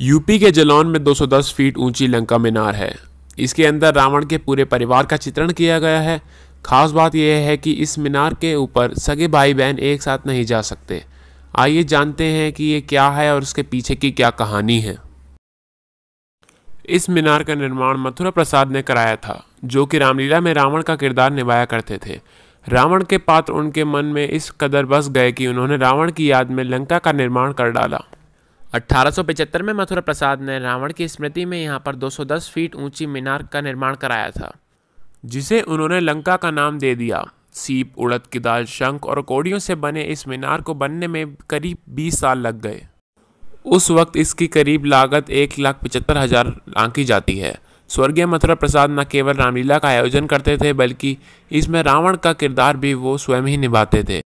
UP के जलौन में 210 feet ऊंची लंका मीनार है इसके अंदर रावण के पूरे परिवार का चित्रण किया गया है खास बात यह है कि इस मीनार के ऊपर सगे भाई बहन एक साथ नहीं जा सकते आइए जानते हैं कि ये क्या है और उसके पीछे की क्या कहानी है इस मीनार का निर्माण मथुरा प्रसाद ने कराया था जो कि रामलीला में रावण का किरदार निभाया करते थे रावण के पात्र उनके मन में इस कदर बस गए कि उन्होंने रावण की याद में लंका का निर्माण कर डाला 1875 में मथुरा प्रसाद ने रावण की स्मृति में यहाँ पर 210 फीट ऊंची मीनार का निर्माण कराया था जिसे उन्होंने लंका का नाम दे दिया सीप उड़द की दाल शंख और कोड़ियों से बने इस मीनार को बनने में करीब 20 साल लग गए उस वक्त इसकी करीब लागत एक लाख पचहत्तर हज़ार आंकी जाती है स्वर्गीय मथुरा प्रसाद न केवल रामलीला का आयोजन करते थे बल्कि इसमें रावण का किरदार भी वो स्वयं ही निभाते थे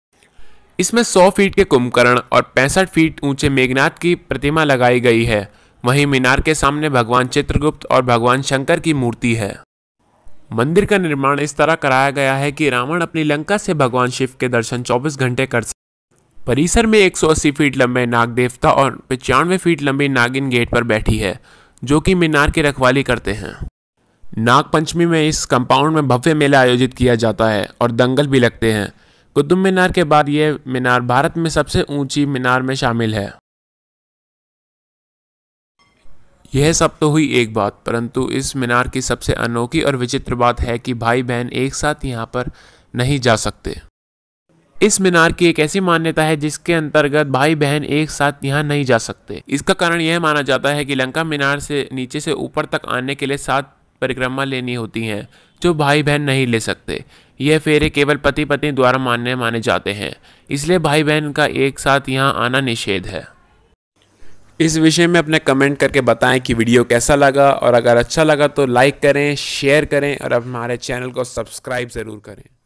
इसमें 100 फीट के कुंभकर्ण और पैंसठ फीट ऊंचे मेघनाथ की प्रतिमा लगाई गई है वहीं मीनार के सामने भगवान चित्रगुप्त और भगवान शंकर की मूर्ति है मंदिर का निर्माण इस तरह कराया गया है कि रावण अपनी लंका से भगवान शिव के दर्शन 24 घंटे कर सके परिसर में 180 फीट लंबे नाग देवता और पचानवे फीट लंबी नागिन गेट पर बैठी है जो कि मीनार की रखवाली करते हैं नागपंचमी में इस कंपाउंड में भव्य मेला आयोजित किया जाता है और दंगल भी लगते हैं कुतुब मीनार के बाद ये मीनार भारत में सबसे ऊंची मीनार में शामिल है यह सब तो हुई एक बात परंतु इस मीनार की सबसे अनोखी और विचित्र बात है कि भाई बहन एक साथ यहाँ पर नहीं जा सकते इस मीनार की एक ऐसी मान्यता है जिसके अंतर्गत भाई बहन एक साथ यहाँ नहीं जा सकते इसका कारण यह माना जाता है कि लंका मीनार से नीचे से ऊपर तक आने के लिए सात परिक्रमा लेनी होती हैं जो भाई बहन नहीं ले सकते यह फेरे केवल पति पत्नी द्वारा मानने माने जाते हैं इसलिए भाई बहन का एक साथ यहाँ आना निषेध है इस विषय में अपने कमेंट करके बताएं कि वीडियो कैसा लगा और अगर अच्छा लगा तो लाइक करें शेयर करें और हमारे चैनल को सब्सक्राइब ज़रूर करें